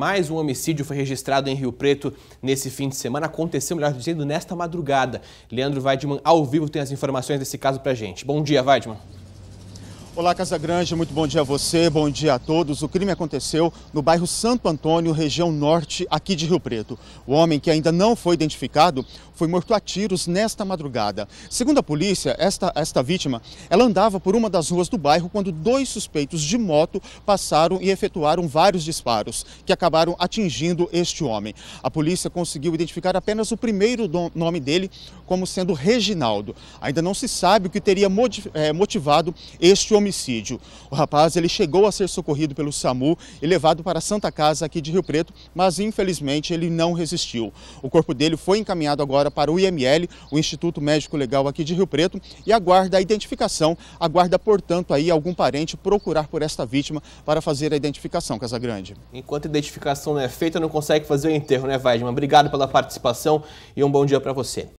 Mais um homicídio foi registrado em Rio Preto nesse fim de semana. Aconteceu, melhor dizendo, nesta madrugada. Leandro Weidman, ao vivo, tem as informações desse caso pra gente. Bom dia, Weidman. Olá, Casa Grande, muito bom dia a você, bom dia a todos. O crime aconteceu no bairro Santo Antônio, região norte, aqui de Rio Preto. O homem, que ainda não foi identificado, foi morto a tiros nesta madrugada. Segundo a polícia, esta, esta vítima, ela andava por uma das ruas do bairro quando dois suspeitos de moto passaram e efetuaram vários disparos, que acabaram atingindo este homem. A polícia conseguiu identificar apenas o primeiro nome dele como sendo Reginaldo. Ainda não se sabe o que teria eh, motivado este homem homicídio. O rapaz ele chegou a ser socorrido pelo SAMU e levado para a Santa Casa aqui de Rio Preto, mas infelizmente ele não resistiu. O corpo dele foi encaminhado agora para o IML, o Instituto Médico Legal aqui de Rio Preto, e aguarda a identificação, aguarda, portanto, aí algum parente procurar por esta vítima para fazer a identificação, Casagrande. Enquanto a identificação não é feita, não consegue fazer o enterro, né, Vaidman? Obrigado pela participação e um bom dia para você.